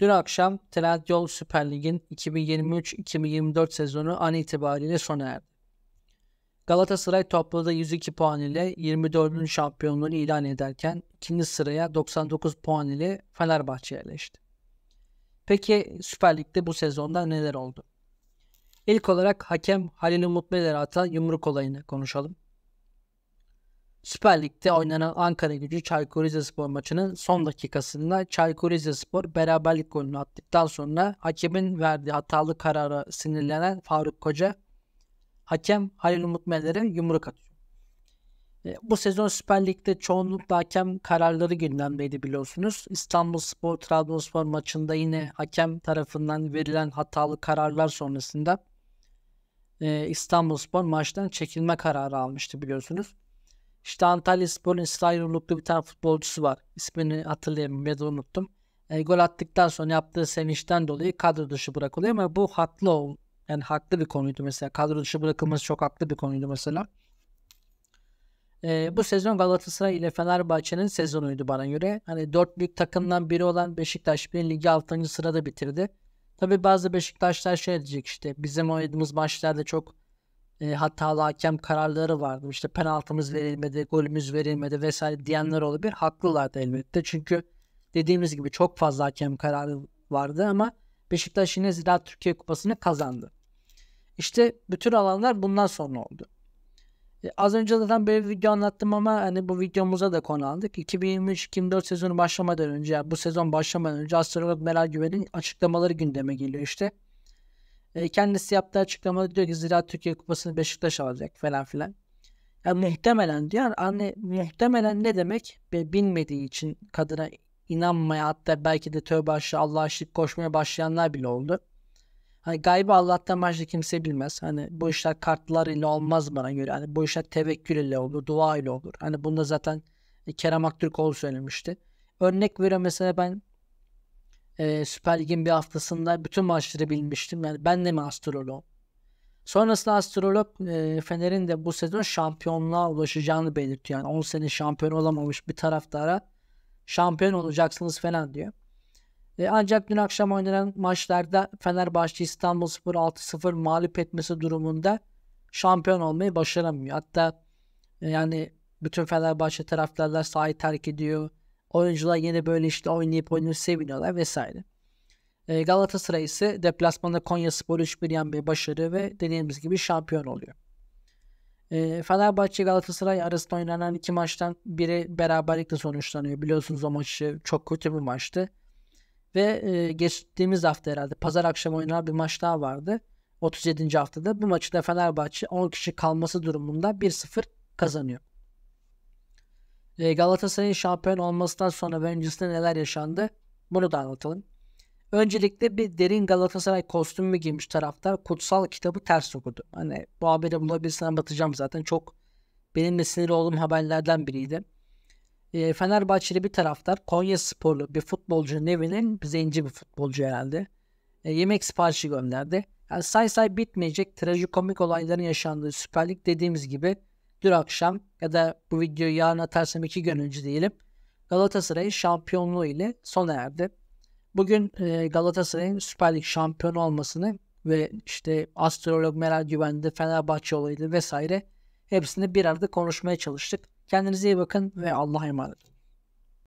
Dün akşam Trendyol Süper Lig'in 2023-2024 sezonu an itibariyle sona erdi. Galatasaray topladığı 102 puan ile 24. şampiyonluğunu ilan ederken ikinci sıraya 99 puan ile Fenerbahçe yerleşti. Peki Süper Lig'de bu sezonda neler oldu? İlk olarak hakem Halil Umut Beler'e atan yumruk olayını konuşalım. Süper Lig'de oynanan Ankara gücü Çaykur Rizespor maçının son dakikasında Çaykur Rizespor beraberlik golünü attıktan sonra hakemin verdiği hatalı karara sinirlenen Faruk Koca hakem Halil Umut Meler'e yumruk atıyor. E, bu sezon Süper Lig'de çoğunlukla hakem kararları gündemdeydi biliyorsunuz. İstanbul Spor Trabzonspor maçında yine hakem tarafından verilen hatalı kararlar sonrasında e, İstanbul Spor maçtan çekilme kararı almıştı biliyorsunuz. İşte Antalya Spor'un İsrail Uluklu bir tane futbolcusu var. İsmini hatırlayamıyorum ya da unuttum. E, gol attıktan sonra yaptığı sevinçten dolayı kadro dışı bırakılıyor ama bu haklı ol. Yani haklı bir konuydu mesela. Kadro dışı bırakılması çok haklı bir konuydu mesela. E, bu sezon Galatasaray ile Fenerbahçe'nin sezonuydu bana göre. Hani dört büyük takımdan biri olan Beşiktaş bir ligi 6. sırada bitirdi. Tabi bazı Beşiktaşlar şey diyecek işte bizim oynadığımız maçlarda çok e, hatalı hakem kararları vardı. İşte penaltımız verilmedi, golümüz verilmedi vesaire diyenler olabilir. Haklılardı elbette. Çünkü dediğimiz gibi çok fazla hakem kararı vardı ama Beşiktaş yine Ziraat Türkiye Kupası'nı kazandı. İşte bütün alanlar bundan sonra oldu. E, az önce zaten böyle bir video anlattım ama hani bu videomuza da konu aldık. 2023-2024 sezonu başlamadan önce yani bu sezon başlamadan önce astrolog Meral Güven'in açıklamaları gündeme geliyor işte. E, kendisi yaptığı açıklamada diyor ki Ziraat Türkiye Kupası'nı Beşiktaş alacak falan filan. Yani muhtemelen diyor. Anne muhtemelen ne demek? Bilmediği için kadına inanmaya hatta belki de tövbe aşağı Allah aşık koşmaya başlayanlar bile oldu. Hani gaybı Allah'tan başka kimse bilmez. Hani bu işler kartlar ile olmaz bana göre. Hani bu işler tevekkül ile olur, dua ile olur. Hani bunda zaten e, Kerem Aktürkoğlu söylemişti. Örnek veriyorum mesela ben e, Süper Lig'in bir haftasında bütün maçları bilmiştim. Yani ben de mi astrolog? Sonrasında astrolog e, Fener'in de bu sezon şampiyonluğa ulaşacağını belirtiyor. Yani 10 sene şampiyon olamamış bir taraftara şampiyon olacaksınız falan diyor. E, ancak dün akşam oynanan maçlarda Fenerbahçe İstanbulspor 6-0 mağlup etmesi durumunda şampiyon olmayı başaramıyor. Hatta e, yani bütün Fenerbahçe taraftarlar sahayı terk ediyor. Oyuncular yine böyle işte oynayıp oynayıp seviniyorlar vesaire. Ee, Galatasaray ise deplasmanda Konya Spor 3-1 bir başarı ve dediğimiz gibi şampiyon oluyor. Ee, Fenerbahçe Galatasaray arasında oynanan iki maçtan biri beraberlikle sonuçlanıyor. Biliyorsunuz o maçı çok kötü bir maçtı. Ve e, geçtiğimiz hafta herhalde pazar akşamı oynanan bir maç daha vardı. 37. haftada bu maçı da Fenerbahçe 10 kişi kalması durumunda 1-0 kazanıyor. Ee, Galatasaray'ın şampiyon olmasından sonra ve öncesinde neler yaşandı bunu da anlatalım. Öncelikle bir derin Galatasaray kostümü giymiş taraftar kutsal kitabı ters okudu. Hani bu haberi bulabilirsem batacağım zaten çok benim de sinir olduğum haberlerden biriydi. E, Fenerbahçeli bir taraftar Konya sporlu bir futbolcunun evine zenci bir futbolcu herhalde e, yemek siparişi gönderdi. Yani say say bitmeyecek trajikomik olayların yaşandığı Süper Lig dediğimiz gibi dün akşam ya da bu videoyu yarın atarsam iki gün önce diyelim Galatasaray'ın şampiyonluğu ile sona erdi. Bugün e, Galatasaray'ın Süper Lig şampiyonu olmasını ve işte astrolog Meral Güven'de Fenerbahçe olayıydı vesaire hepsini bir arada konuşmaya çalıştık. Kendinize iyi bakın ve Allah'a emanet olun.